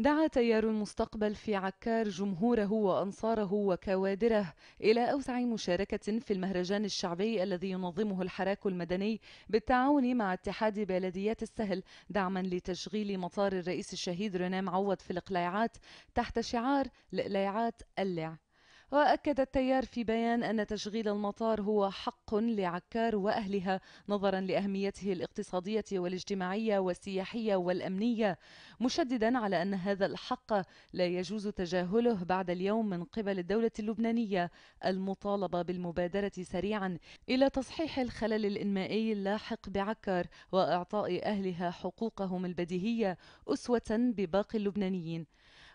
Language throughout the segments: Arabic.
دعا تيار المستقبل في عكار جمهوره وأنصاره وكوادره إلى أوسع مشاركة في المهرجان الشعبي الذي ينظمه الحراك المدني بالتعاون مع اتحاد بلديات السهل دعما لتشغيل مطار الرئيس الشهيد رنام عوض في الإقلاعات تحت شعار الإقلاعات اللع وأكد التيار في بيان أن تشغيل المطار هو حق لعكار وأهلها نظرا لأهميته الاقتصادية والاجتماعية والسياحية والأمنية مشددا على أن هذا الحق لا يجوز تجاهله بعد اليوم من قبل الدولة اللبنانية المطالبة بالمبادرة سريعا إلى تصحيح الخلل الإنمائي اللاحق بعكار وإعطاء أهلها حقوقهم البديهية أسوة بباقي اللبنانيين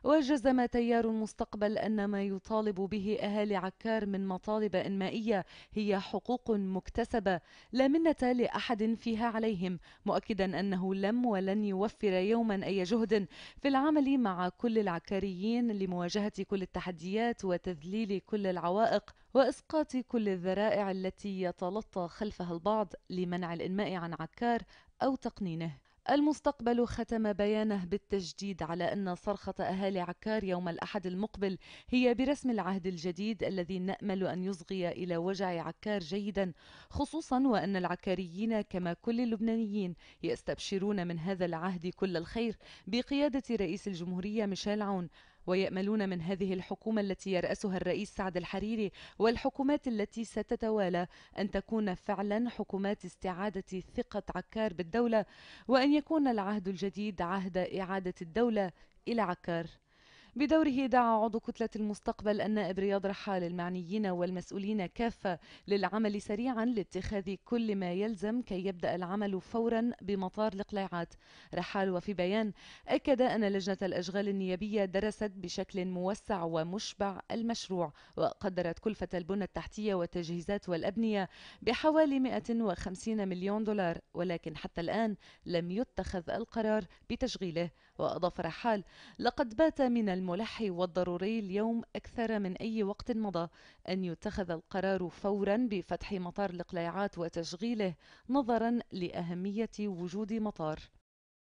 وجزم تيار المستقبل أن ما يطالب به أهالي عكار من مطالب إنمائية هي حقوق مكتسبة لا منة لأحد فيها عليهم مؤكدا أنه لم ولن يوفر يوما أي جهد في العمل مع كل العكاريين لمواجهة كل التحديات وتذليل كل العوائق وإسقاط كل الذرائع التي يتلطى خلفها البعض لمنع الإنماء عن عكار أو تقنينه المستقبل ختم بيانه بالتجديد على أن صرخة أهالي عكار يوم الأحد المقبل هي برسم العهد الجديد الذي نأمل أن يصغي إلى وجع عكار جيدا خصوصا وأن العكاريين كما كل اللبنانيين يستبشرون من هذا العهد كل الخير بقيادة رئيس الجمهورية ميشيل عون ويأملون من هذه الحكومة التي يرأسها الرئيس سعد الحريري والحكومات التي ستتوالى أن تكون فعلا حكومات استعادة ثقة عكار بالدولة وأن يكون العهد الجديد عهد إعادة الدولة إلى عكار بدوره دعا عضو كتلة المستقبل النائب رياض رحال المعنيين والمسؤولين كافة للعمل سريعا لاتخاذ كل ما يلزم كي يبدأ العمل فورا بمطار الإقلاعات رحال وفي بيان أكد أن لجنة الأشغال النيابية درست بشكل موسع ومشبع المشروع وقدرت كلفة البنى التحتية والتجهيزات والأبنية بحوالي 150 مليون دولار ولكن حتى الآن لم يتخذ القرار بتشغيله وأضاف رحال لقد بات من الملح والضروري اليوم أكثر من أي وقت مضى أن يتخذ القرار فورا بفتح مطار الإقلاعات وتشغيله نظرا لأهمية وجود مطار